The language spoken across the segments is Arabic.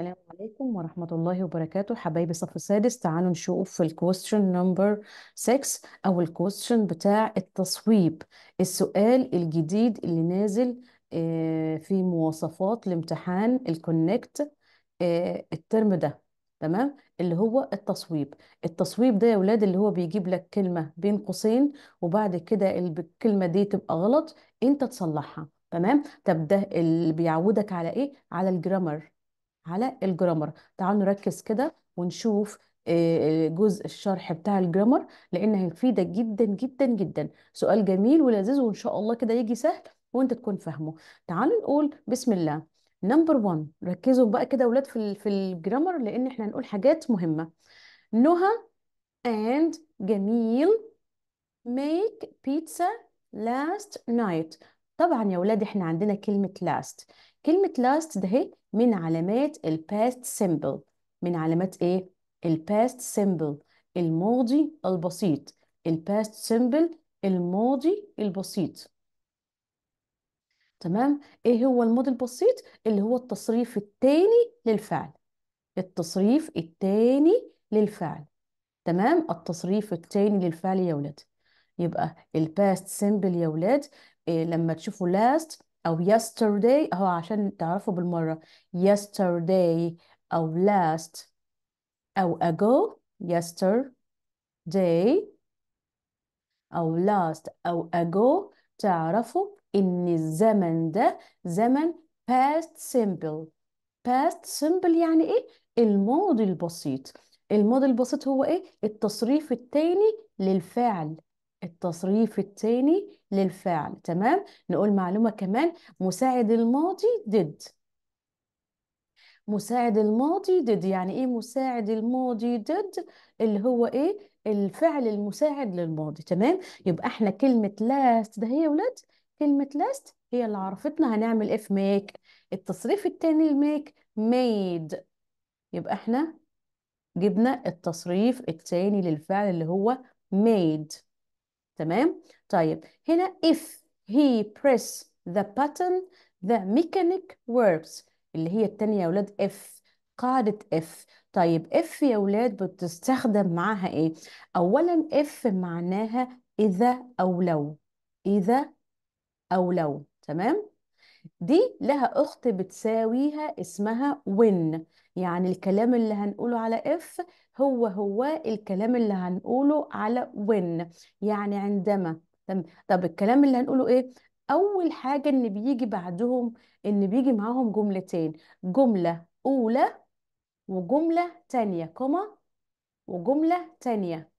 السلام عليكم ورحمة الله وبركاته حبايبي الصف السادس تعالوا نشوف الكويستشن نمبر 6 أو الكويستشن بتاع التصويب السؤال الجديد اللي نازل آه، في مواصفات الامتحان الكونكت آه، الترم ده تمام اللي هو التصويب التصويب ده يا ولاد اللي هو بيجيب لك كلمة بين قوسين وبعد كده الكلمة دي تبقى غلط انت تصلحها تمام طب ده اللي بيعودك على ايه على الجرامر على الجرامر تعالوا نركز كده ونشوف آه، آه، جزء الشرح بتاع الجرامر لان هيفيدك جدا جدا جدا سؤال جميل ولذيذ وان شاء الله كده يجي سهل وانت تكون فاهمه تعالوا نقول بسم الله نمبر 1 ركزوا بقى كده اولاد في في الجرامر لان احنا هنقول حاجات مهمه نهى اند جميل ميك بيتزا لاست نايت طبعا يا اولاد احنا عندنا كلمه لاست كلمه لاست ده هي إيه؟ من علامات الباست سيمبل من علامات ايه الباست سيمبل الماضي البسيط الباست سيمبل الماضي البسيط تمام ايه هو الماضي البسيط اللي هو التصريف التاني للفعل التصريف التاني للفعل تمام التصريف التاني للفعل يا ولاد يبقى الباست سيمبل يا ولاد إيه لما تشوفوا last أو yesterday أهو عشان تعرفوا بالمرة yesterday أو last أو ago yesterday أو last أو ago تعرفوا إن الزمن ده زمن past simple past simple يعني إيه؟ الماضي البسيط الماضي البسيط هو إيه؟ التصريف التاني للفعل التصريف التاني للفعل تمام نقول معلومة كمان مساعد الماضي did مساعد الماضي did يعني ايه مساعد الماضي did اللي هو ايه الفعل المساعد للماضي تمام يبقى احنا كلمة last ده هي يا ولاد كلمة last هي اللي عرفتنا هنعمل ايه في make التصريف التاني الميك made يبقى احنا جبنا التصريف التاني للفعل اللي هو made تمام طيب هنا if he press the button the mechanic works اللي هي التانية يا ولاد if قاعدة if طيب if يا ولاد بتستخدم معاها ايه اولا if معناها اذا او لو اذا او لو تمام دي لها أخت بتساويها اسمها when يعني الكلام اللي هنقوله على if هو هو الكلام اللي هنقوله على when يعني عندما تمام طب الكلام اللي هنقوله ايه اول حاجه ان بيجي بعدهم ان بيجي معاهم جملتين جمله اولى وجمله تانية كما وجمله تانية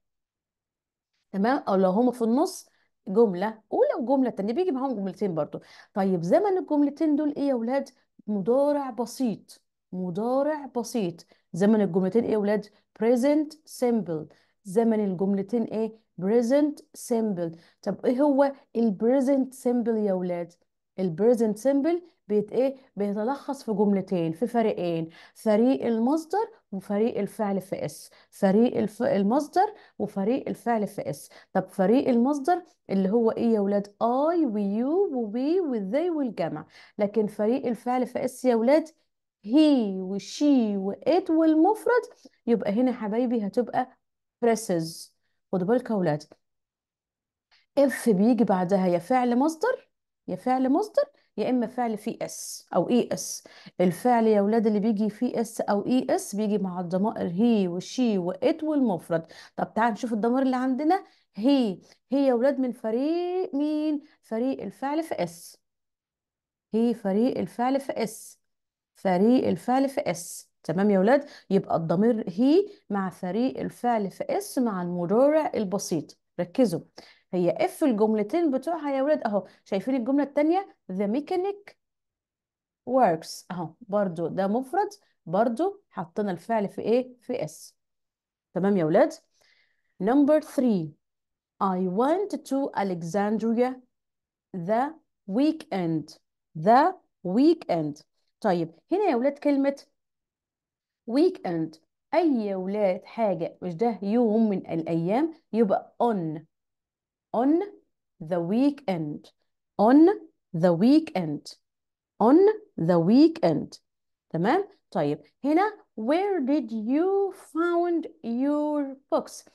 تمام او لو هما في النص جمله اولى وجمله تانية بيجي معاهم جملتين برضو طيب زمن الجملتين دول ايه يا ولاد مضارع بسيط مضارع بسيط زمن الجملتين ايه يا ولاد present simple زمن الجملتين ايه present simple طب ايه هو present simple يا ولاد present simple بيت ايه بيتلخص في جملتين في فريقين فريق المصدر وفريق الفعل في اس فريق الف... المصدر وفريق الفعل في اس طب فريق المصدر اللي هو ايه يا ولاد اي ويو you وذي والجمع لكن فريق الفعل في اس يا ولاد هي وشي وات والمفرد يبقى هنا حبايبي هتبقى presses خدوا بالك اولاد اف بيجي بعدها يا فعل مصدر يا فعل مصدر يا اما فعل فيه اس او اي e اس الفعل يا ولاد اللي بيجي فيه اس او اي e اس بيجي مع الضمائر هي وشي وات والمفرد طب تعال نشوف الضمير اللي عندنا هي هي يا ولاد من فريق مين فريق الفعل في اس هي فريق الفعل في اس فريق الفعل في اس تمام يا ولاد يبقى الضمير هي مع فريق الفعل في اس مع المضارع البسيط ركزوا هي اف الجملتين بتوعها يا ولاد اهو شايفين الجمله الثانيه ذا ميكانيك works اهو برضو ده مفرد برضو حطينا الفعل في ايه في اس تمام يا ولاد number 3 I went to Alexandria the weekend the weekend طيب هنا يا ولاد كلمة ويك اند اي يا ولاد حاجة مش ده يوم من الايام يبقى on on the weekend on the weekend on the weekend تمام طيب هنا where did you found your books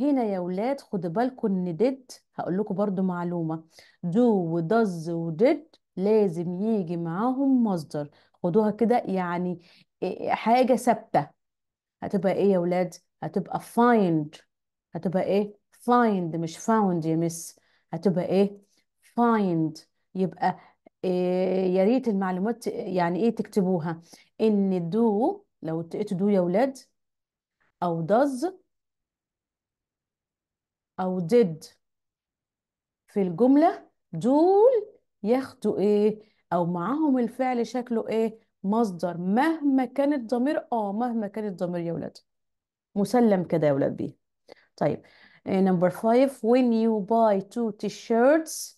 هنا يا ولاد خدوا بالكم ان did هقول لكم برضو معلومة do و does و did لازم يجي معاهم مصدر خدوها كده يعني إيه، إيه، حاجة ثابتة هتبقى ايه يا ولاد هتبقى find هتبقى ايه find مش found يا مس هتبقى ايه find يبقى إيه يا ريت المعلومات يعني ايه تكتبوها ان دو لو تقيت دو يا ولاد او does او did في الجملة دول ياخدوا ايه او معاهم الفعل شكله ايه مصدر مهما كان الضمير اه مهما كان الضمير يا ولاد مسلم كده يا ولاد بيه طيب نمبر آه، فايف when you buy two t-shirts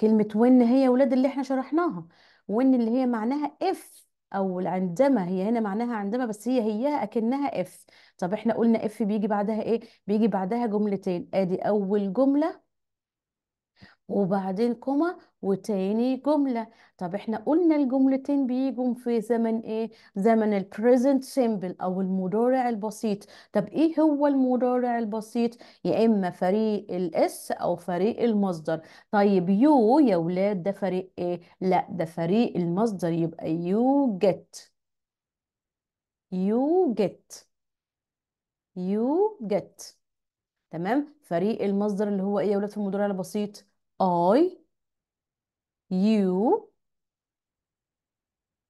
كلمة when هي يا ولاد اللي احنا شرحناها when اللي هي معناها if او عندما هي هنا معناها عندما بس هي هياها اكنها اف طب احنا قلنا اف بيجي بعدها ايه بيجي بعدها جملتين ادي اول جمله وبعدين كوما وتاني جملة طب احنا قلنا الجملتين بيجوا في زمن ايه زمن البريزنت سيمبل او المضارع البسيط طب ايه هو المضارع البسيط يا اما فريق الاس او فريق المصدر طيب يو يا ولاد ده فريق ايه لا ده فريق المصدر يبقى يو جيت يو جيت يو جيت تمام فريق المصدر اللي هو ايه يا ولاد في المضارع البسيط I, you,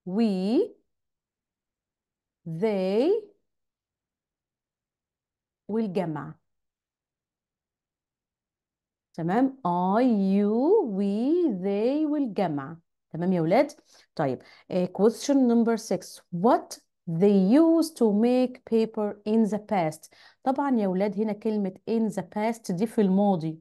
we, they, والجمع تمام I, you, we, they والجمع تمام يا ولاد طيب question number 6 what they used to make paper in the past طبعا يا ولاد هنا كلمة in the past دي في الماضي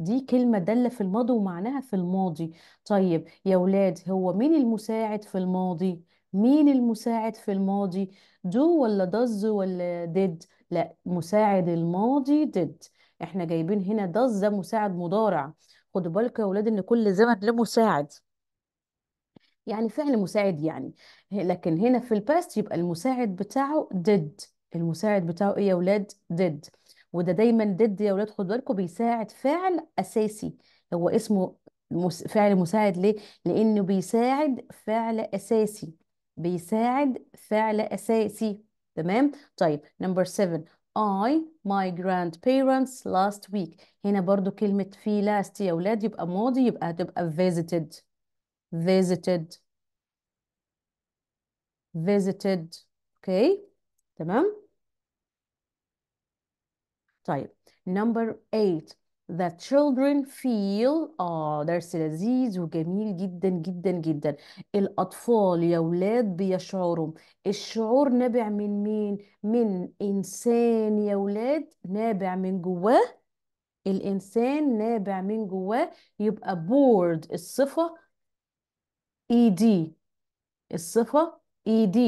دي كلمة دالة في الماضي ومعناها في الماضي طيب يا ولاد هو مين المساعد في الماضي مين المساعد في الماضي دو ولا دز ولا ديد لا مساعد الماضي ديد احنا جايبين هنا دز مساعد مضارع خدوا بالك يا ولاد ان كل زمن له مساعد يعني فعل مساعد يعني لكن هنا في الباست يبقى المساعد بتاعه ديد المساعد بتاعه ايه يا ولاد ديد وده دايما ضد يا ولاد خدوا بالكم بيساعد فعل اساسي هو اسمه فعل مساعد ليه لانه بيساعد فعل اساسي بيساعد فعل اساسي تمام طيب نمبر 7 I my grandparents last week هنا برضو كلمة في last يا ولاد يبقى ماضي يبقى هتبقى visited visited visited اوكي okay. تمام طيب number eight the children feel آه درس لذيذ وجميل جدا جدا جدا الأطفال يا ولاد بيشعروا الشعور نابع من مين؟ من إنسان يا ولاد نابع من جواه الإنسان نابع من جواه يبقى bored الصفة ed الصفة ed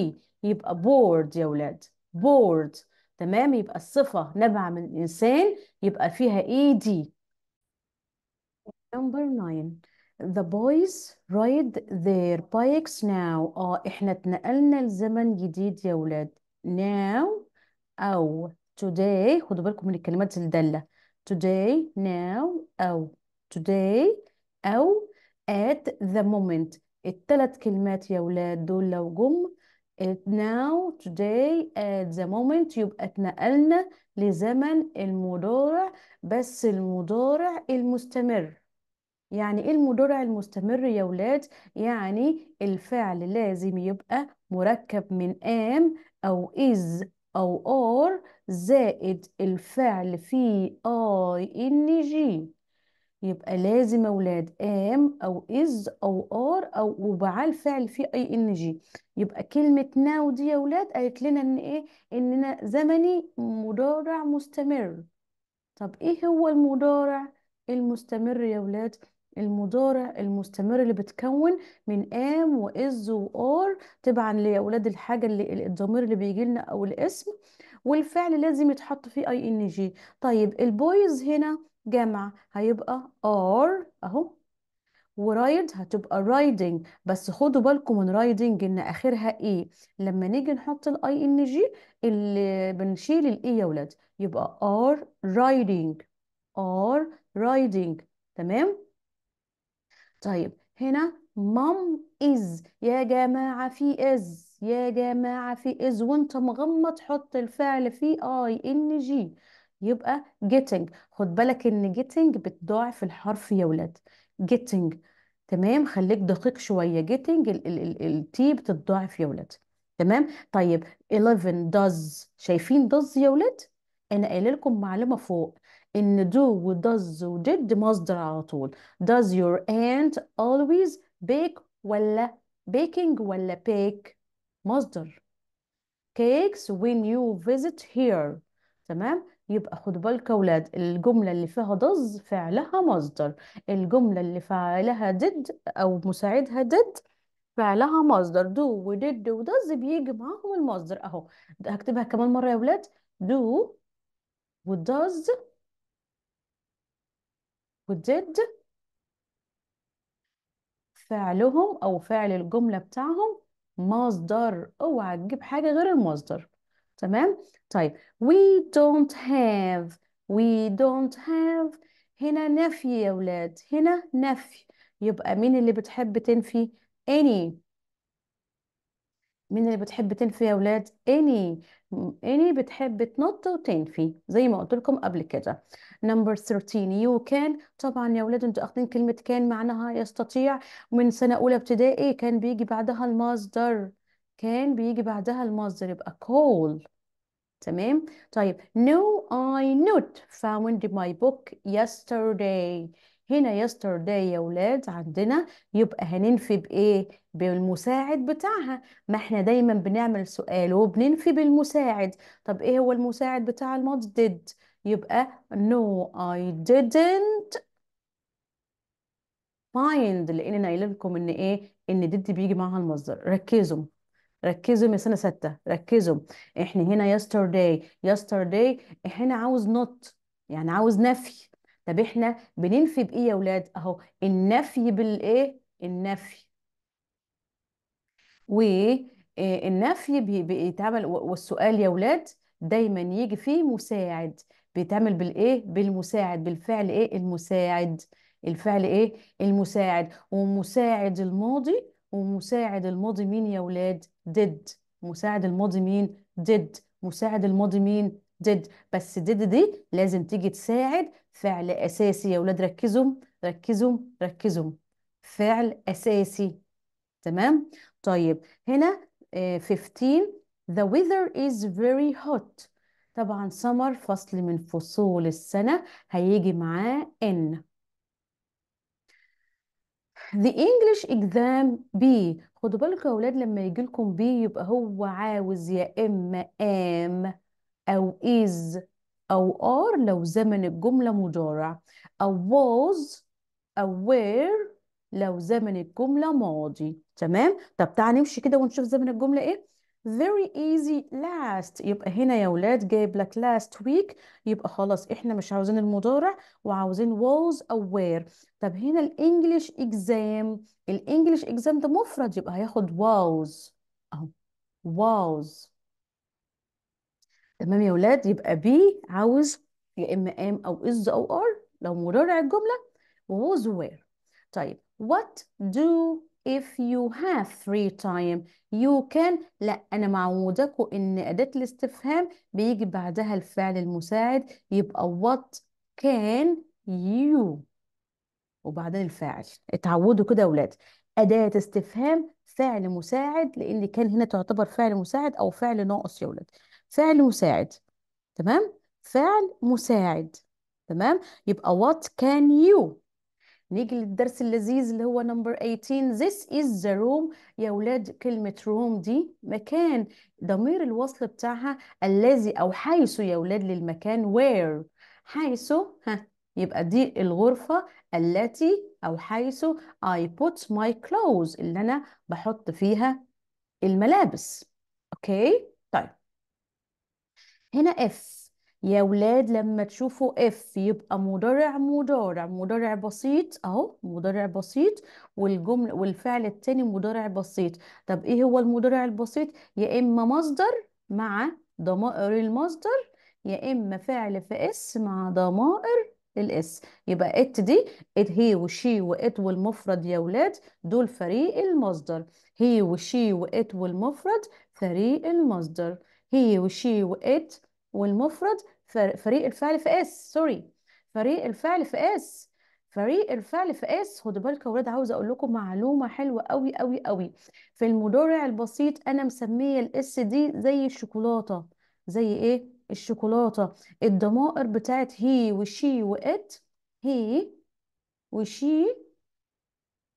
يبقى bored يا ولاد bored تمام يبقى الصفة نابعة من إنسان يبقى فيها إي دي number 9 the boys ride their bikes now آه إحنا اتنقلنا لزمن جديد يا ولاد now أو today خدوا بالكم من الكلمات الدالة today now أو today أو at the moment التلات كلمات يا ولاد دول لو جم now today at the moment يبقى اتنقلنا لزمن المضارع بس المضارع المستمر يعني ايه المضارع المستمر يا ولاد يعني الفعل لازم يبقى مركب من am او is او are زائد الفعل فيه i ان جي يبقى لازم اولاد ام او از او ار او وبعال الفعل فيه اي ان جي يبقى كلمه ناو دي يا اولاد قالت لنا ان ايه اننا زمني مضارع مستمر طب ايه هو المضارع المستمر يا اولاد المضارع المستمر اللي بتكون من ام واز وار تبعا يا اولاد الحاجه اللي الضمير اللي بيجي لنا او الاسم والفعل لازم يتحط فيه اي ان جي طيب البويز هنا جمع هيبقى ار اهو ورايد هتبقى رايدنج بس خدوا بالكم من رايدنج ان اخرها ايه لما نيجي نحط الاي ان جي اللي بنشيل الاي e يا ولاد يبقى ار رايدنج ار رايدنج تمام طيب هنا مام از يا جماعه في از يا جماعه في از وانت مغمض حط الفعل في اي ان جي يبقى getting خد بالك ان getting بتضاعف الحرف يا ولاد getting تمام خليك دقيق شوية getting التي بتتضاعف يا ولاد تمام طيب 11 does شايفين does يا ولاد انا قايله لكم معلومة فوق ان do و does و did مصدر على طول does your aunt always bake ولا baking ولا bake مصدر cakes when you visit here تمام يبقى خدوا بالك أولاد الجملة اللي فيها ضز فعلها مصدر الجملة اللي فعلها دid أو مساعدها did فعلها مصدر do ودid وdoes بيجي معاهم المصدر أهو هكتبها كمان مرة يا ولاد do وdoes ودid فعلهم أو فعل الجملة بتاعهم مصدر اوعى تجيب حاجة غير المصدر تمام طيب we don't have we don't have هنا نفي يا ولاد هنا نفي يبقى مين اللي بتحب تنفي any مين اللي بتحب تنفي يا ولاد any any بتحب تنط وتنفي زي ما قلت لكم قبل كده نمبر 13 you can طبعا يا ولاد انتوا اخدين كلمه كان معناها يستطيع من سنه اولى ابتدائي كان بيجي بعدها المصدر كان بيجي بعدها المصدر يبقى call تمام طيب no I not found my book yesterday هنا yesterday يا ولاد عندنا يبقى هننفي بإيه؟ بالمساعد بتاعها ما احنا دايما بنعمل سؤال وبننفي بالمساعد طب إيه هو المساعد بتاع الماضي did يبقى no I didn't find لأن أنا قايله لكم إن إيه؟ إن did بيجي معاها المصدر ركزوا ركزوا من سنه سته ركزوا احنا هنا yesterday yesterday احنا عاوز نط يعني عاوز نفي طب احنا بننفي بايه يا اولاد اهو النفي بالايه النفي والنفي آه، بيتعمل والسؤال يا اولاد دايما يجي فيه مساعد بيتعمل بالايه بالمساعد بالفعل ايه المساعد الفعل ايه المساعد ومساعد الماضي ومساعد الماضي مين يا ولاد did مساعد الماضي مين did مساعد الماضي مين did بس did دي لازم تيجي تساعد فعل أساسي يا ولاد ركزوا ركزوا ركزوا فعل أساسي تمام طيب هنا 15 آه، The weather is very hot طبعا summer فصل من فصول السنة هيجي معاه إن The English exam B خدوا بالكم يا ولاد لما يجي لكم B يبقى هو عاوز يا إما am أو is أو are لو زمن الجملة مضارع أو was أو were لو زمن الجملة ماضي تمام؟ طب تعالى نمشي كده ونشوف زمن الجملة إيه very easy last يبقى هنا يا ولاد جايب لك last week يبقى خلاص احنا مش عاوزين المضارع وعاوزين was aware طب هنا الانجليش exam الانجليش exam ده مفرد يبقى هياخد was اهو was تمام يا ولاد يبقى بي عاوز يا اما ام او از او ار لو مضارع الجمله was aware طيب what do if you have free time you can لا أنا معودكوا إن أداة الاستفهام بيجي بعدها الفعل المساعد يبقى what can you وبعدين الفاعل اتعودوا كده يا ولاد أداة استفهام فعل مساعد لأن كان هنا تعتبر فعل مساعد أو فعل ناقص يا ولاد فعل مساعد تمام فعل مساعد تمام يبقى what can you نيجي للدرس اللذيذ اللي هو نمبر 18 this is the room يا ولاد كلمة room دي مكان ضمير الوصل بتاعها الذي أو حيث يا ولاد للمكان where حيث ها يبقى دي الغرفة التي أو حيث I put my clothes اللي أنا بحط فيها الملابس أوكي طيب هنا F يا ولاد لما تشوفوا اف يبقى مضارع مضارع مضارع بسيط اهو مضارع بسيط والجمل والفعل التاني مضارع بسيط طب ايه هو المضارع البسيط يا اما مصدر مع ضمائر المصدر يا اما فعل في اس مع ضمائر الاس يبقى ات دي ات هي وشي وات والمفرد يا ولاد دول فريق المصدر هي وشي وات والمفرد فريق المصدر هي وشي وات والمفرد فريق الفعل في اس سوري فريق الفعل في اس فريق الفعل في اس خدوا بالكم يا ولاد عاوزه اقول لكم معلومه حلوه قوي قوي قوي في المضارع البسيط انا مسميه الاس دي زي الشوكولاته زي ايه الشوكولاته الضمائر بتاعت هي وشي وات هي وشي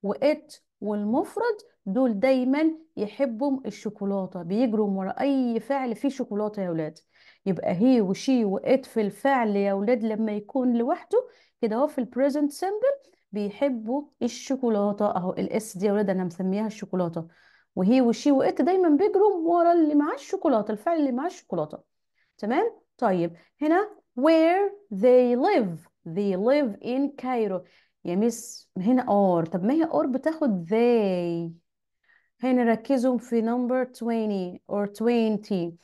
وات والمفرد دول دايما يحبوا الشوكولاته بيجروا ورا اي فعل فيه شوكولاته يا ولاد يبقى هي وشي وات في الفعل يا ولاد لما يكون لوحده كده اهو في البريزنت سيمبل بيحبوا الشوكولاته اهو الاس دي يا ولاد انا مسميها الشوكولاته وهي وشي وات دايما بيجروا ورا اللي معاه الشوكولاته الفعل اللي معاه الشوكولاته تمام طيب هنا where they live they live in Cairo يا مس هنا or طب ما هي or بتاخد they هنا ركزوا في number 20 or 20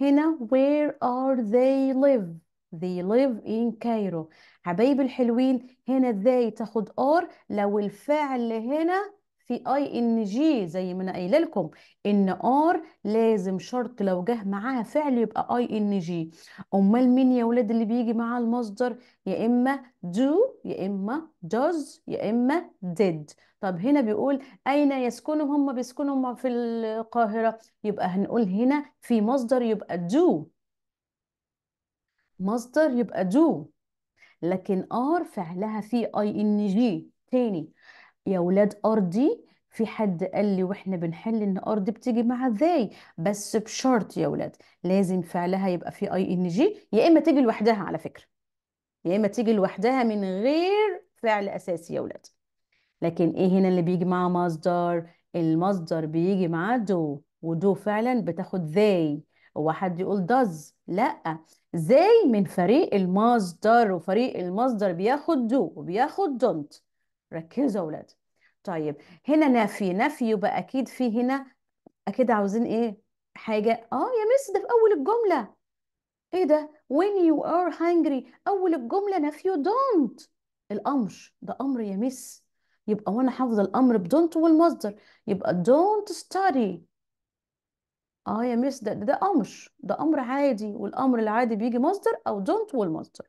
هنا where are they live they live in Cairo حبايب الحلوين هنا they تاخد ار لو الفعل هنا في اي ان جي زي ما انا قايله لكم ان ار لازم شرط لو جه معاها فعل يبقى اي ان جي امال مين يا ولاد اللي بيجي معاه المصدر يا اما do يا اما does يا اما did طب هنا بيقول أين يسكنوا هم بيسكنوا هم في القاهرة يبقى هنقول هنا في مصدر يبقى دو مصدر يبقى دو لكن ار فعلها في اي ان جي تاني يا ولاد ار دي في حد قال لي واحنا بنحل ان ار دي بتيجي مع ذاي بس بشرط يا ولاد لازم فعلها يبقى في اي ان جي يا اما تيجي لوحدها على فكره يا اما تيجي لوحدها من غير فعل اساسي يا ولاد لكن ايه هنا اللي بيجي معاه مصدر المصدر بيجي معاه دو ودو فعلا بتاخد they هو حد يقول does لا زي من فريق المصدر وفريق المصدر بياخد دو وبياخد don't ركزوا يا ولاد طيب هنا نفي نفي يبقى اكيد في هنا اكيد عاوزين ايه حاجه اه يا مس ده في اول الجمله ايه ده when you are hungry اول الجمله نفي don't الامر ده امر يا مس يبقى وانا حافظه الامر بدونت والمصدر يبقى دونت ستادي اه يا ميس ده ده امر ده امر عادي والامر العادي بيجي مصدر او دونت والمصدر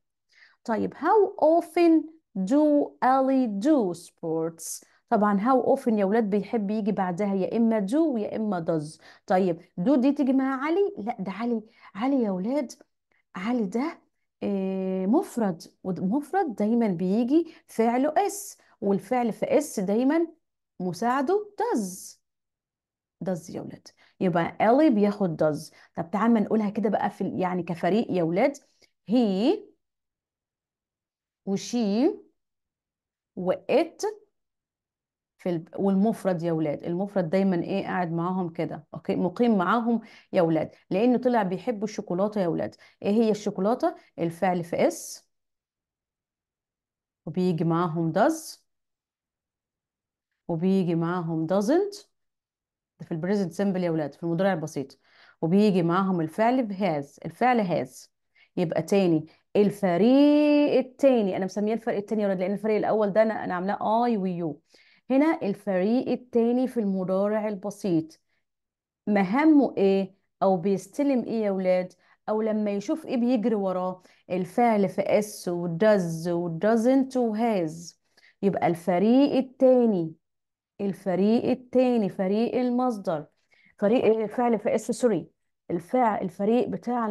طيب how often do Ellie do sports طبعا how often يا ولاد بيحب يجي بعدها يا اما do يا اما does طيب do دي تيجي مع علي لا ده علي علي يا ولاد علي ده آه، مفرد ومفرد دايما بيجي فعله اس والفعل في اس دايما مساعده does does يا ولاد يبقى الي بياخد does طب تعال ما نقولها كده بقى في يعني كفريق يا ولاد هي وشي وات في والمفرد يا ولاد المفرد دايما ايه قاعد معاهم كده اوكي مقيم معاهم يا ولاد لانه طلع بيحبوا الشوكولاته يا ولاد ايه هي الشوكولاته الفعل في اس وبيجي معاهم داز وبيجي معاهم doesn't ده في البريزنت سيمبل يا ولاد في المضارع البسيط وبيجي معاهم الفعل has الفعل has يبقى تاني الفريق التاني انا مسميه الفريق التاني يا ولاد لان الفريق الاول ده انا انا عاملاه اي ويو هنا الفريق التاني في المضارع البسيط مهمه ايه او بيستلم ايه يا ولاد او لما يشوف ايه بيجري وراه الفعل في اس ودز ودزنت وهاز يبقى الفريق التاني الفريق التاني فريق المصدر فريق فعل في اس سوري الفعل الفريق بتاع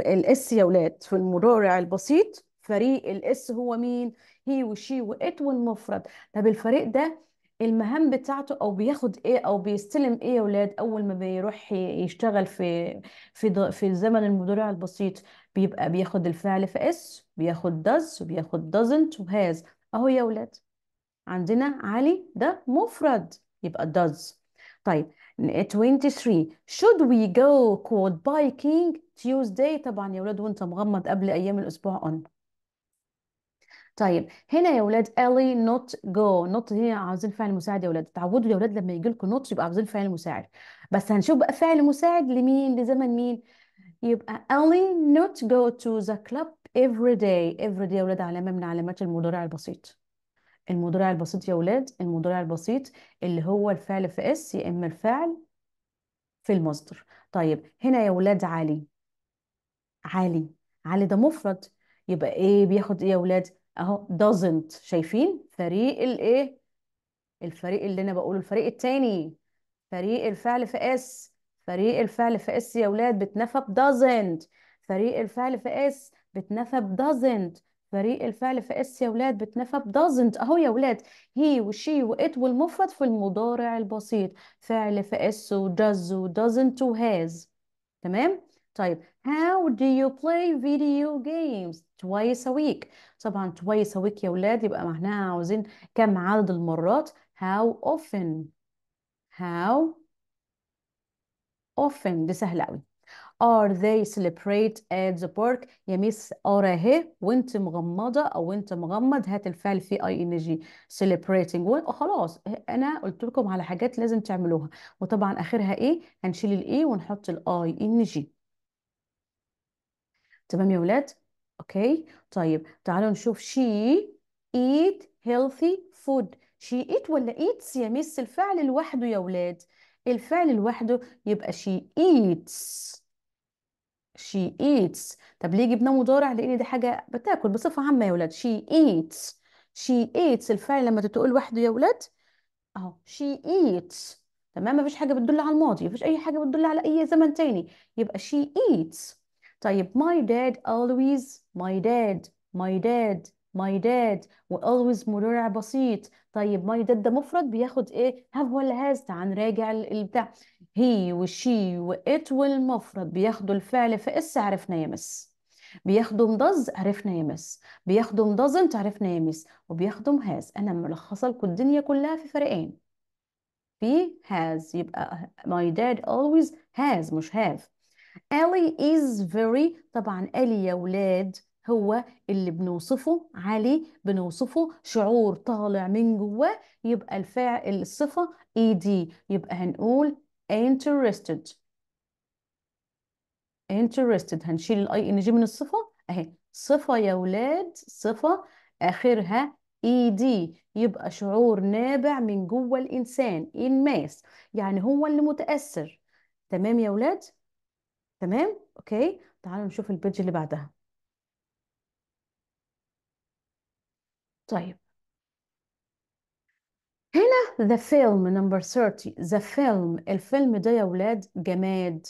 الاس يا ولاد في المضارع البسيط فريق الاس هو مين هي وشي وات والمفرد طب الفريق ده المهام بتاعته او بياخد ايه او بيستلم ايه يا ولاد اول ما بيروح يشتغل في في في الزمن المضارع البسيط بيبقى بياخد الفعل في اس بياخد داز وبياخد دازنت وهاز اهو يا ولاد عندنا علي ده مفرد يبقى does طيب 23 should we go called biking Tuesday طبعا يا ولاد وانت مغمض قبل ايام الاسبوع on طيب هنا يا ولاد الي نوت جو نوت هي عاوزين فعل مساعد يا ولاد تعودوا يا ولاد لما يجي لكم نوت يبقى عاوزين فعل مساعد بس هنشوف بقى فعل مساعد لمين لزمن مين يبقى الي نوت جو تو ذا كلاب every day every day يا ولاد علامه من علامات المضارع البسيط المضارع البسيط يا ولاد المضارع البسيط اللي هو الفعل في اس يا اما الفعل في المصدر طيب هنا يا ولاد علي علي علي ده مفرد يبقى ايه بياخد ايه يا ولاد اهو doesn't شايفين فريق الايه الفريق اللي انا بقوله الفريق التاني فريق الفعل في اس فريق الفعل في اس يا ولاد بتنفى doesn't فريق الفعل في اس بتنفى doesn't بريء الفعل في اس يا ولاد بتنفى doesn't اهو يا ولاد هي وشي وات والمفرد في المضارع البسيط فعل في اس doesn't وdoesn't has تمام طيب how do you play video games twice a week طبعا twice a week يا ولاد يبقى معناها عاوزين كم عدد المرات how often how often دي سهلة قوي Are they celebrate at the park يا ميس ار اهي وانت مغمضه او انت مغمض هات الفعل في اي ان جي celebrating وخلاص انا قلت لكم على حاجات لازم تعملوها وطبعا اخرها ايه هنشيل الاي e ونحط الاي ان جي تمام يا ولاد اوكي طيب تعالوا نشوف she eat healthy food she eat ولا eats يا ميس الفعل لوحده يا ولاد الفعل لوحده يبقى she eats she eats طب ليه جبنا مضارع لان دي حاجه بتاكل بصفه عامه يا ولاد she eats she eats الفعل لما تقول وحده يا ولاد اهو she eats تمام مفيش حاجه بتدل على الماضي مفيش اي حاجه بتدل على اي زمن تاني يبقى she eats طيب my dad always my dad my dad my dad و always مضارع بسيط طيب ماي ديد ده مفرد بياخد ايه هاف ولا هاز تعال نراجع البتاع هي وشي وات والمفرد بياخدوا الفعل في اس عرفنا يمس بياخدوا مضز عرفنا يمس بياخدوا مضزنت عرفنا يمس وبياخدوا هاز انا ملخصه لكم الدنيا كلها في فريقين في هاز يبقى ماي داد اولويز هاز مش هاف الي از فيري طبعا الي يا ولاد هو اللي بنوصفه عليه بنوصفه شعور طالع من جواه يبقى الفاعل الصفة دي يبقى هنقول interested interested هنشيل الاي ان جي من الصفة اهي صفة يا ولاد صفة اخرها اي يبقى شعور نابع من جوه الانسان ماس يعني هو اللي متاثر تمام يا ولاد تمام اوكي تعالوا نشوف البيج اللي بعدها طيب هنا the film number 30 the film الفيلم ده يا ولاد جماد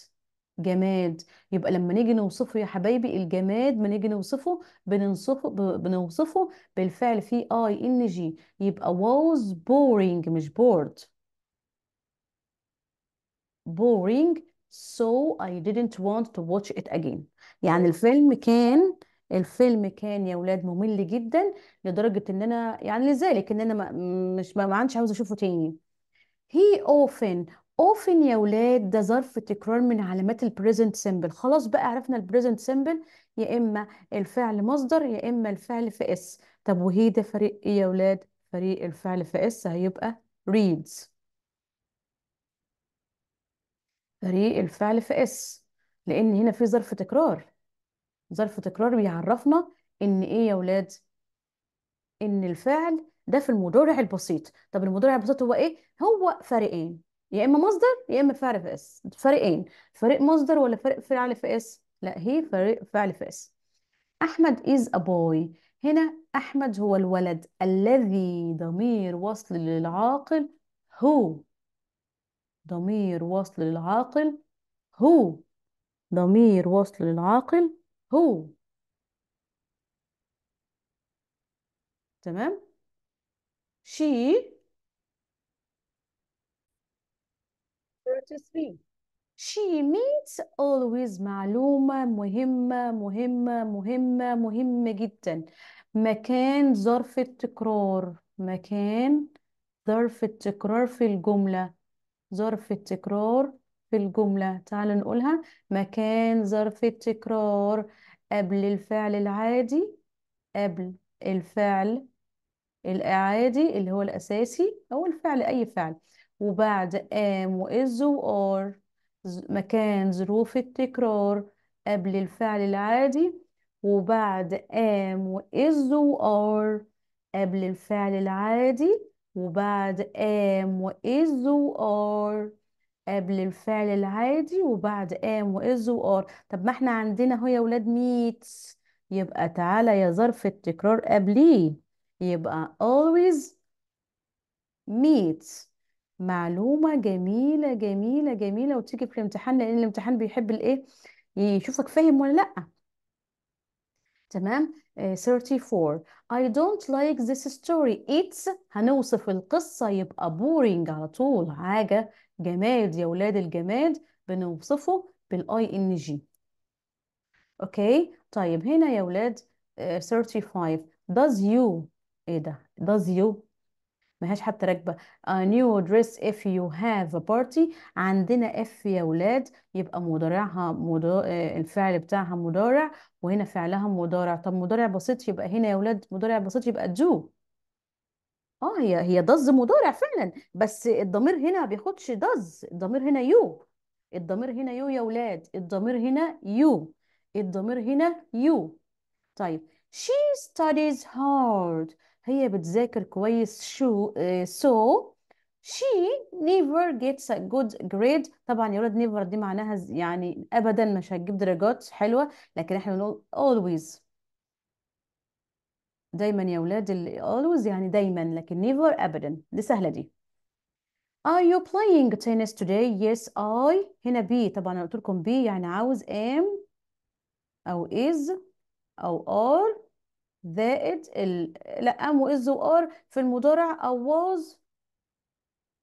جماد يبقى لما نيجي نوصفه يا حبايبي الجماد ما نيجي نوصفه بنوصفه بنوصفه بالفعل في اي ان جي يبقى was boring مش bored boring so I didn't want to watch it again يعني الفيلم كان الفيلم كان يا ولاد ممل جدا لدرجة ان انا يعني لذلك ان انا مش ما عادش عاوزة اشوفه تاني هي اوفن اوفن يا ولاد ده ظرف تكرار من علامات البريزنت سيمبل خلاص بقى عرفنا البريزنت سيمبل يا اما الفعل مصدر يا اما الفعل في اس طب وهي ده فريق ايه يا ولاد فريق الفعل في اس هيبقى reads فريق الفعل في اس لان هنا في ظرف تكرار ظرف تكرار بيعرفنا ان ايه يا ولاد ان الفعل ده في المضارع البسيط طب المضارع البسيط هو ايه هو فريقين يا اما مصدر يا اما فعل في اس فريقين فريق مصدر ولا فريق فعل في اس لا هي فريق فعل في اس احمد از ا بوي هنا احمد هو الولد الذي ضمير وصل للعاقل هو ضمير وصل للعاقل هو ضمير وصل للعاقل هو تمام she 33 she meets always معلومة مهمة مهمة مهمة مهمة جدا مكان ظرف التكرار مكان ظرف التكرار في الجملة ظرف التكرار في الجملة تعال نقولها مكان ظرف التكرار قبل الفعل العادي قبل الفعل الإعادي اللي هو الأساسي أو الفعل أي فعل وبعد am وإز وآر مكان ظروف التكرار قبل الفعل العادي وبعد am وإز وآر قبل الفعل العادي وبعد am وإز وآر قبل الفعل العادي وبعد ام وإز وآر طب ما احنا عندنا اهو يا ولاد ميت يبقى تعالى يا ظرف التكرار قبليه يبقى always meet معلومة جميلة جميلة جميلة وتيجي في الامتحان لأن الامتحان بيحب الإيه يشوفك فاهم ولا لأ تمام آه، uh, 34 I don't like this story it's هنوصف القصة يبقى boring على طول حاجة جماد يا ولاد الجماد بنوصفه بال ing اوكي طيب هنا يا ولاد uh, آه، 35 does you ايه ده does you مهاش حتى راكبه a new dress if you have a party عندنا اف يا ولاد يبقى مضارعها مضا... آه، الفعل بتاعها مضارع وهنا فعلها مضارع طب مضارع بسيط يبقى هنا يا ولاد مضارع بسيط يبقى do اه هي هي دز مضارع فعلا بس الضمير هنا ما بياخدش دز الضمير هنا يو الضمير هنا يو يا ولاد الضمير هنا يو الضمير هنا يو طيب she studies hard هي بتذاكر كويس شو سو آه، so she never gets a good grade طبعا يا ولد نيفر دي معناها يعني ابدا مش هتجيب درجات حلوه لكن احنا بنقول always دايما يا ولاد اولويز always يعني دايما لكن نيفر ابدا دي سهله دي Are you playing tennis today? Yes, I. هنا B طبعا انا قلت لكم B يعني عاوز am او is او are زائد ال... لا ام واز وار في المضارع او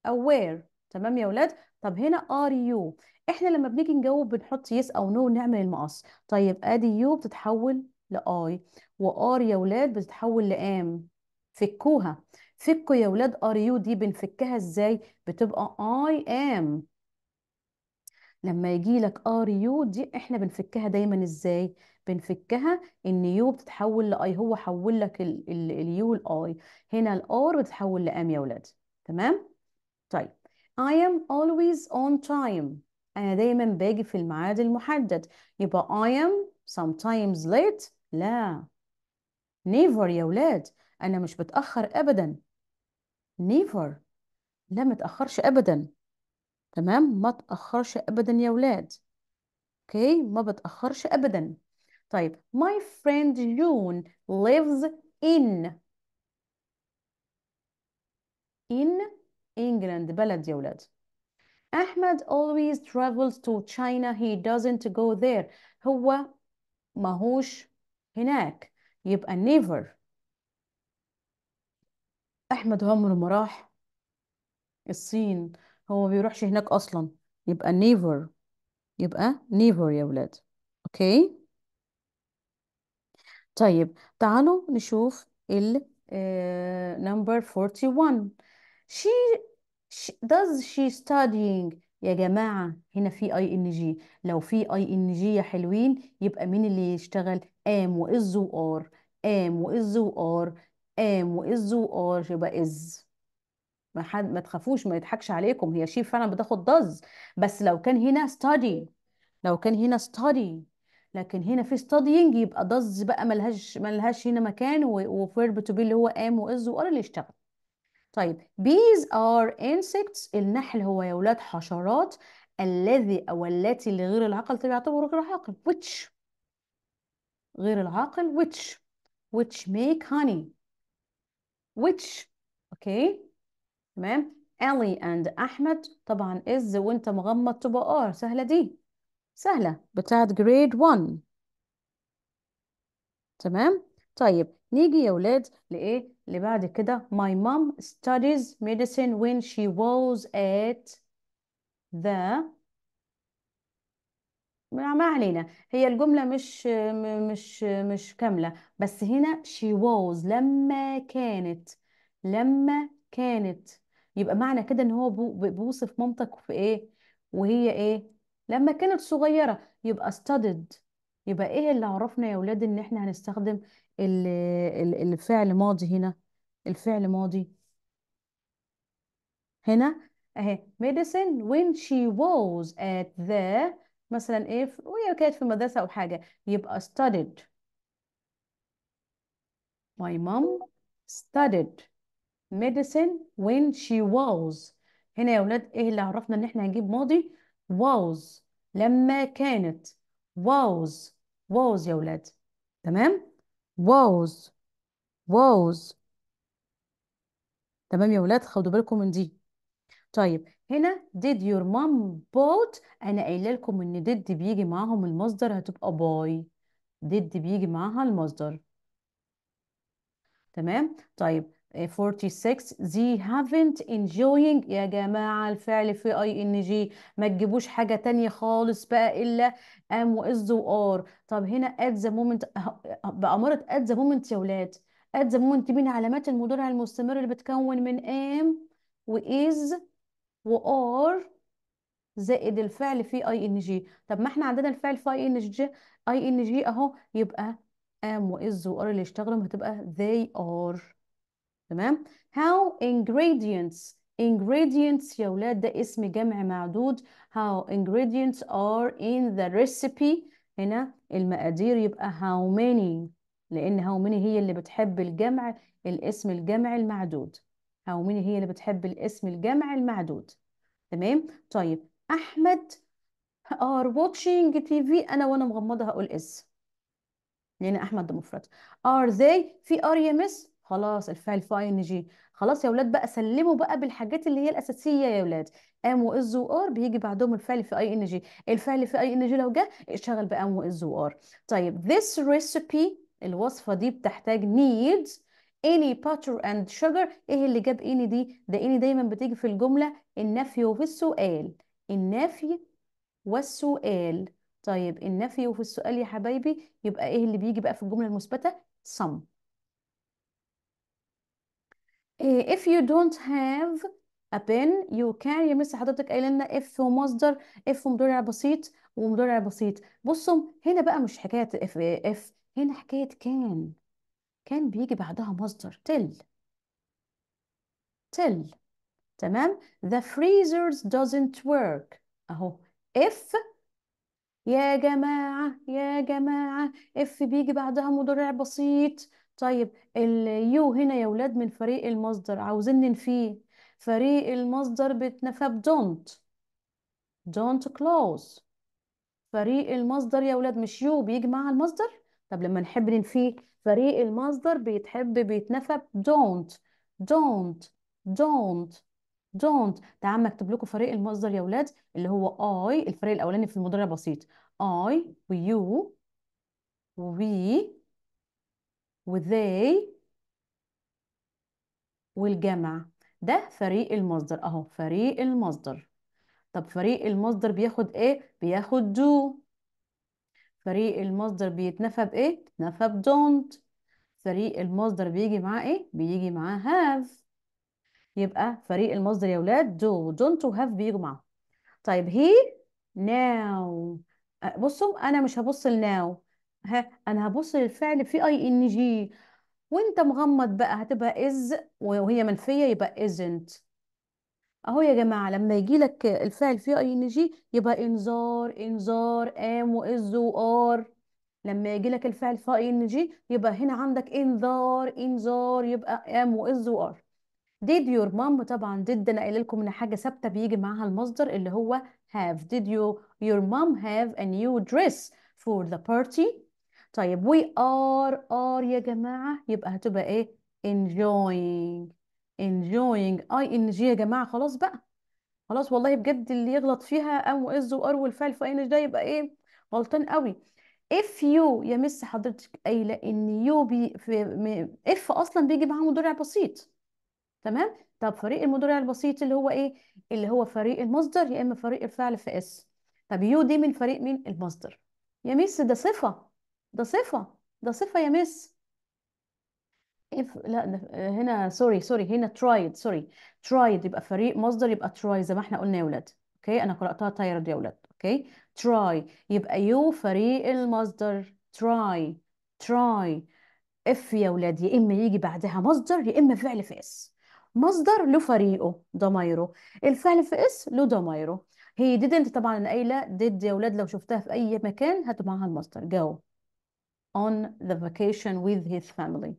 او وير تمام يا ولاد طب هنا ار يو احنا لما بنيجي نجاوب بنحط يس او نو نعمل المقص طيب ادي يو بتتحول لآي وآر يا ولاد بتتحول لآم فكوها فكوا يا ولاد ار يو دي بنفكها ازاي بتبقى اي ام لما يجي لك ار يو دي احنا بنفكها دايما ازاي بنفكها ان يو بتتحول لاي هو حول لك اليو لاي هنا الار بتتحول لام يا ولاد تمام طيب I am always on time انا دايما باجي في الميعاد المحدد يبقى I am sometimes late لا never يا ولاد انا مش بتاخر ابدا never لا ما تاخرش ابدا تمام ما تاخرش ابدا يا ولاد اوكي ما بتاخرش ابدا طيب my friend June lives in in England بلد يا ولاد أحمد always travels to China he doesn't go there هو ماهوش هناك يبقى never أحمد عمره ما راح الصين هو ما بيروحش هناك أصلا يبقى never يبقى never يا ولاد أوكي okay. طيب تعالوا نشوف ال نمبر آه، number 41 she, she does she studying يا جماعة هنا في اي ان جي لو في اي ان جي يا حلوين يبقى مين اللي يشتغل ام واز وار ام واز وار ام واز وار يبقى از ما حد ما تخافوش ما يضحكش عليكم هي شي فعلا بتاخد داز بس لو كان هنا study لو كان هنا study لكن هنا في ستادينج يبقى داز بقى ملهاش ملهاش هنا مكان وفيرب تو بي اللي هو ام وإز وار اللي يشتغل طيب بيز ار انسكتس النحل هو يا ولاد حشرات الذي أو التي لغير العقل تعتبر طيب غير عاقل which غير العاقل which which make honey which اوكي تمام الي اند احمد طبعا از وانت مغمض تبقى ار سهله دي سهلة بتاعت جريد 1 تمام طيب نيجي يا ولاد لإيه اللي بعد كده my mom studies medicine when she was at the ما علينا هي الجملة مش مش مش كاملة بس هنا she was لما كانت لما كانت يبقى معنى كده ان هو بيوصف مامتك في ايه وهي ايه لما كانت صغيرة يبقى studied يبقى ايه اللي عرفنا يا ولاد ان احنا هنستخدم الفعل ماضي هنا الفعل ماضي هنا اهي medicine when she was at the مثلا ايه وهي كانت في مدرسة او حاجة يبقى studied my mom studied medicine when she was هنا يا ولاد ايه اللي عرفنا ان احنا هنجيب ماضي was لما كانت was was يا ولاد تمام was was تمام يا ولاد خدوا بالكم من دي طيب هنا did your mom bought انا قايله لكم ان did بيجي معاهم المصدر هتبقى باي did بيجي معاها المصدر تمام طيب 46 إيه، they haven't enjoying يا جماعة الفعل في اي ان جي ما تجيبوش حاجة تانية خالص بقى الا am واز وار طب هنا at the moment بأمارة at the moment يا ولاد at the moment دي من علامات المضارع المستمر اللي بتكون من am وis وار زائد الفعل في اي ان جي طب ما احنا عندنا الفعل في اي ان جي اي ان جي اهو يبقى am واز وار اللي اشتغلوا هتبقى they are تمام how ingredients ingredients يا ولاد ده اسم جمع معدود how ingredients are in the recipe هنا المقادير يبقى how many لأن how many هي اللي بتحب الجمع الاسم الجمع المعدود how many هي اللي بتحب الاسم الجمع المعدود تمام طيب أحمد are watching TV أنا وأنا مغمضة هقول is لأن أحمد ده مفرد are they في are يا مس خلاص الفعل في اي ان جي خلاص يا اولاد بقى سلموا بقى بالحاجات اللي هي الاساسيه يا اولاد ام واز وار بيجي بعدهم الفعل في اي ان جي الفعل في اي ان جي لو جه اشتغل بام واز وار طيب this recipe الوصفه دي بتحتاج needs any butter and sugar ايه اللي جاب اني دي ده اني دايما بتيجي في الجمله النفي وفي السؤال النفي والسؤال طيب النفي وفي السؤال يا حبايبي يبقى ايه اللي بيجي بقى في الجمله المثبته some إيه، if you don't have a pen you can يمس حضرتك قايله لنا if ومصدر if ومضارع بسيط ومضارع بسيط بصوا هنا بقى مش حكايه if if هنا حكايه كان كان بيجي بعدها مصدر تل تل تمام the freezers doesn't work اهو if يا جماعة يا جماعة if بيجي بعدها مضارع بسيط طيب اليو هنا يا ولاد من فريق المصدر عاوزين ننفيه فريق المصدر بيتنفى بدونت don't close فريق المصدر يا ولاد مش يو بيجي مع المصدر طب لما نحب ننفيه فريق المصدر بيتحب بيتنفى don't don't don't don't تعال اكتب لكم فريق المصدر يا ولاد اللي هو اي الفريق الاولاني في المضارع بسيط اي ويو وي we وذي والجمع ده فريق المصدر اهو فريق المصدر طب فريق المصدر بياخد ايه بياخد do فريق المصدر بيتنفى بايه بيتنفى بدونت don't فريق المصدر بيجي معاه ايه بيجي معاه هاف يبقى فريق المصدر يا ولاد do don't وهاف بيجوا معاه طيب هي now بصوا انا مش هبص لناو now ها انا هبص للفعل في اي ان جي وانت مغمض بقى هتبقى از وهي منفيه يبقى isn't اهو يا جماعه لما يجي لك الفعل في اي ان جي يبقى انذار انذار ام واز وار لما يجي لك الفعل في اي ان جي يبقى هنا عندك انذار انذار يبقى ام واز وار did your mom طبعا did انا قايله لكم ان حاجه ثابته بيجي معاها المصدر اللي هو have did you your mom have a new dress for the party طيب we are are يا جماعة يبقى هتبقى ايه enjoying enjoying اي ان جي يا جماعة خلاص بقى خلاص والله بجد اللي يغلط فيها ام واز وار والفعل في اي ان ده يبقى ايه غلطان قوي اف يو يا مس حضرتك قايله ان يو بي في اف اصلا بيجي معاه مضارع بسيط تمام طب فريق المضارع البسيط اللي هو ايه اللي هو فريق المصدر يا اما فريق الفعل في اس طب يو دي من فريق مين المصدر يا مس ده صفه ده صفة ده صفة يا مس if لا ده هنا سوري سوري هنا tried سوري tried يبقى فريق مصدر يبقى try زي ما احنا قلنا يا ولاد اوكي انا قرأتها tired يا ولاد اوكي try يبقى يو فريق المصدر try try اف يا ولاد يا اما يجي بعدها مصدر يا اما فعل في اس مصدر له فريقه ضمايره الفعل في اس له ضمايره هي didn't طبعا انا قايله did يا ولاد لو شفتها في اي مكان هات معاها المصدر جاوب on the vacation with his family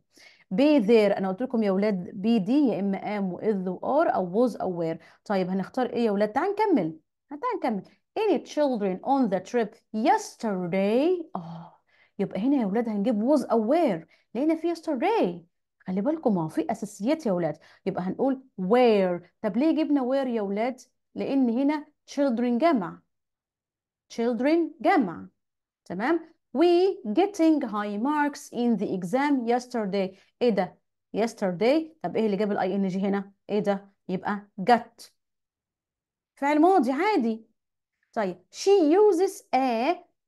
be there انا قلت لكم يا ولاد بي دي يا اما ام واذ وار او was او were طيب هنختار ايه يا ولاد تعال نكمل تعال نكمل any children on the trip yesterday اه يبقى هنا يا ولاد هنجيب was او were لقينا في yesterday خلي بالكم اهو في اساسيات يا ولاد يبقى هنقول where طب ليه جبنا where يا ولاد لان هنا children جمع children جمع تمام We getting high marks in the exam yesterday. ايه ده؟ yesterday طب ايه اللي جاب الاي ان جي هنا؟ ايه ده؟ يبقى get. فعل ماضي عادي. طيب she uses a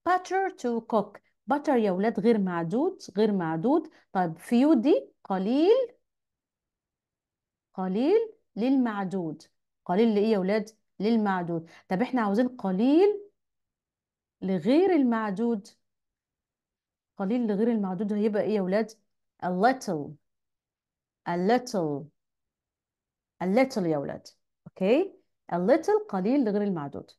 butter to cook. butter يا ولاد غير معدود غير معدود. طيب few دي قليل قليل للمعدود. قليل لإيه يا ولاد؟ للمعدود. طب احنا عاوزين قليل لغير المعدود. قليل لغير المعدود هيبقى ايه يا ولاد a little a little a little يا ولاد اوكي a little قليل لغير المعدود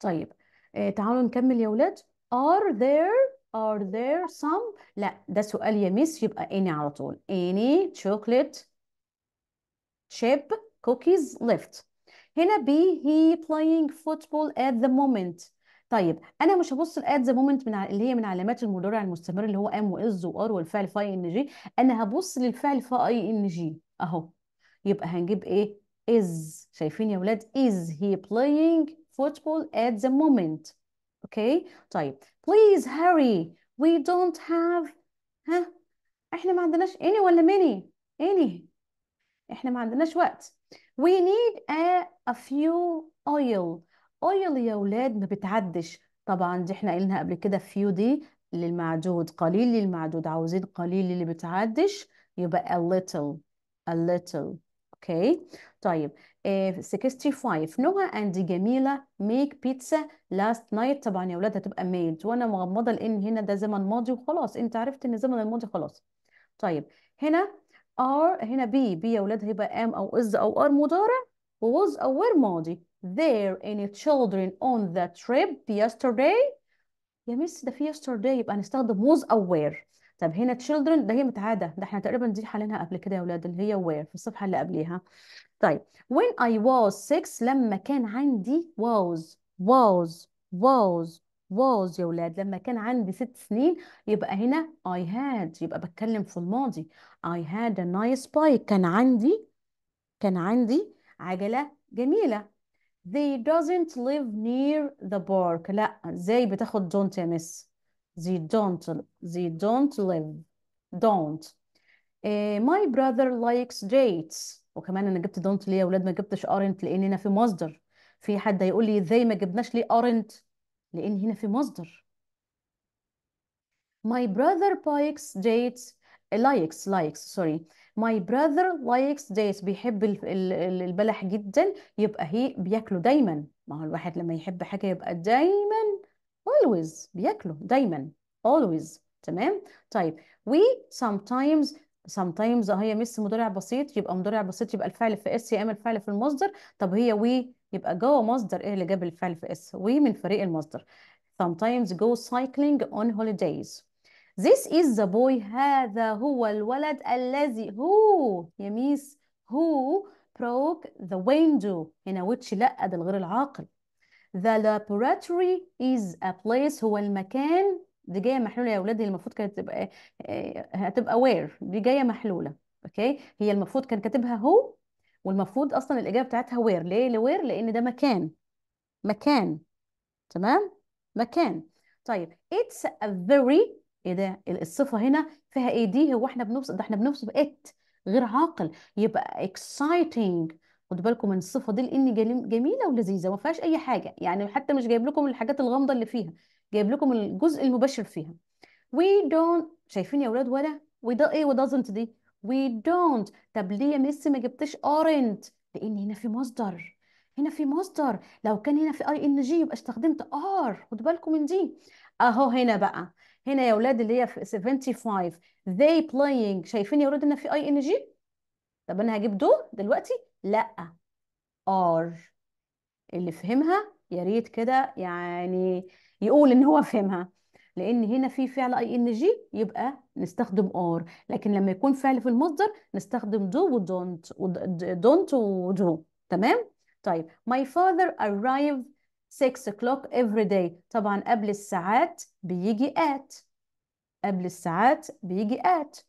طيب آه تعالوا نكمل يا ولاد are there are there some لا ده سؤال يا ميس يبقى any على طول any chocolate chip cookies left هنا be he playing football at the moment طيب انا مش هبص الات ذا مومنت من اللي هي من علامات المضارع المستمر اللي هو ام واز وار والفعل فاي ان جي انا هبص للفعل فاي ان جي اهو يبقى هنجيب ايه is شايفين يا ولاد is he playing football at the moment اوكي okay. طيب please hurry we don't have ها احنا ما عندناش any ولا many any احنا ما عندناش وقت we need a, a few oil اويل يا ولاد ما بتعدش طبعا دي احنا قلنا قبل كده فيو دي للمعدود قليل للمعدود عاوزين قليل اللي بتعدش يبقى a little a little اوكي okay. طيب uh, 65 نهى اند جميله ميك بيتزا لاست نايت طبعا يا ولاد هتبقى ميد وانا مغمضه لان هنا ده زمن ماضي وخلاص انت عرفت ان زمن الماضي خلاص طيب هنا ار هنا بي بي يا ولاد هيبقى ام او از او ار مضارع ووز او وير ماضي there any children on the trip yesterday يا مس ده في yesterday يبقى هنستخدم was were طب هنا children ده هي متعادة ده احنا تقريبا دي حالينها قبل كده يا ولاد اللي هي where في الصفحة اللي قبليها طيب when I was six لما كان عندي was was was was يا ولاد لما كان عندي ست سنين يبقى هنا I had يبقى بتكلم في الماضي I had a nice bike كان عندي كان عندي عجلة جميلة They doesn't live near the park لا ازاي بتاخد don't miss They don't they don't live don't uh, my brother likes dates وكمان انا جبت don't ليه يا اولاد ما جبتش aren't لان هنا في مصدر في حد هيقول لي ازاي ما جبناش ليه aren't لان هنا في مصدر My brother likes dates لايكس لايكس سوري ماي براذر لايكس ديت بيحب البلح جدا يبقى هي بياكله دايما ما هو الواحد لما يحب حاجه يبقى دايما اولويز بياكله دايما اولويز تمام طيب تايمز sometimes تايمز آه، هي مس مضارع بسيط يبقى مضارع بسيط يبقى الفعل في اس يا اما الفعل في المصدر طب هي وي يبقى جوه مصدر ايه اللي جاب الفعل في اس وي من فريق المصدر sometimes go cycling on holidays This is the boy هذا هو الولد الذي هو يا ميس هو broke the window هنا which لا ده الغير العاقل The laboratory is a place هو المكان دي جاية محلولة يا اولاد المفروض كانت تبقى آه، آه، هتبقى where دي جاية محلولة اوكي هي المفروض كان كاتبها هو والمفروض اصلا الاجابه بتاعتها where ليه لوير لان ده مكان مكان تمام مكان طيب it's a very ايه ده الصفه هنا فيها ايه دي هو احنا بنوصف ده احنا بنوصف ات غير عاقل يبقى اكسايتنج خدوا بالكم من الصفه دي لان جميله ولذيذه ما فيهاش اي حاجه يعني حتى مش جايب لكم الحاجات الغامضه اللي فيها جايب لكم الجزء المباشر فيها وي دونت شايفين يا اولاد ولا وده ايه ودازنت دي وي دونت طب ليه يا ميسي ما جبتش ارنت لان هنا في مصدر هنا في مصدر لو كان هنا في اي ان جي يبقى استخدمت ار خدوا بالكم من دي اهو هنا بقى هنا يا اولاد اللي هي في 75 they playing شايفين يا اولاد ان في اي ان جي طب انا هجيب دو دلوقتي لا ار اللي فهمها يا ريت كده يعني يقول ان هو فهمها لان هنا في فعل اي ان جي يبقى نستخدم ار لكن لما يكون فعل في المصدر نستخدم دو ودونت دونت ودو تمام طيب my father arrived 6 o'clock every day طبعا قبل الساعات بيجي at قبل الساعات بيجي at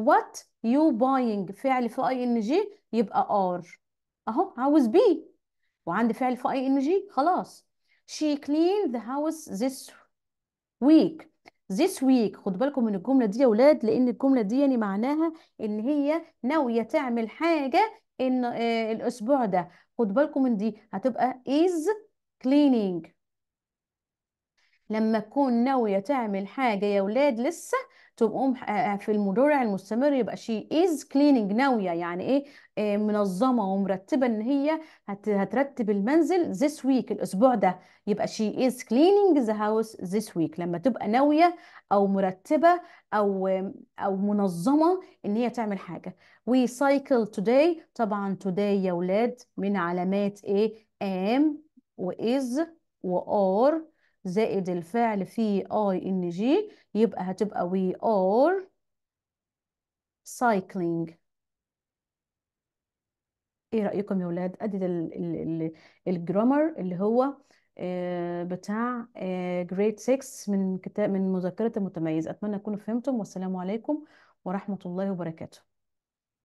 what you buying فعل في اي ان جي يبقى are اهو عاوز بي وعندي فعل في اي ان جي خلاص she cleaned the house this week this week خد بالكم من الجملة دي يا ولاد لأن الجملة دي يعني معناها إن هي ناوية تعمل حاجة إن آه الأسبوع ده خد بالكم من دي هتبقى is cleaning لما تكون ناوية تعمل حاجة يا ولاد لسه تقوم في المضارع المستمر يبقى شي is cleaning ناوية يعني ايه منظمة ومرتبة ان هي هترتب المنزل this week الاسبوع ده يبقى she is cleaning the house this week لما تبقى ناوية او مرتبة او او منظمة ان هي تعمل حاجة we cycle today طبعا today يا ولاد من علامات ايه am وإز وآر زائد الفعل في اي ان جي يبقى هتبقى وي آر cycling ايه رأيكم يا ولاد ادي الجرامر اللي هو آه، بتاع جريد آه، 6 من كتاب من مذكرة المتميز اتمنى تكونوا فهمتم والسلام عليكم ورحمة الله وبركاته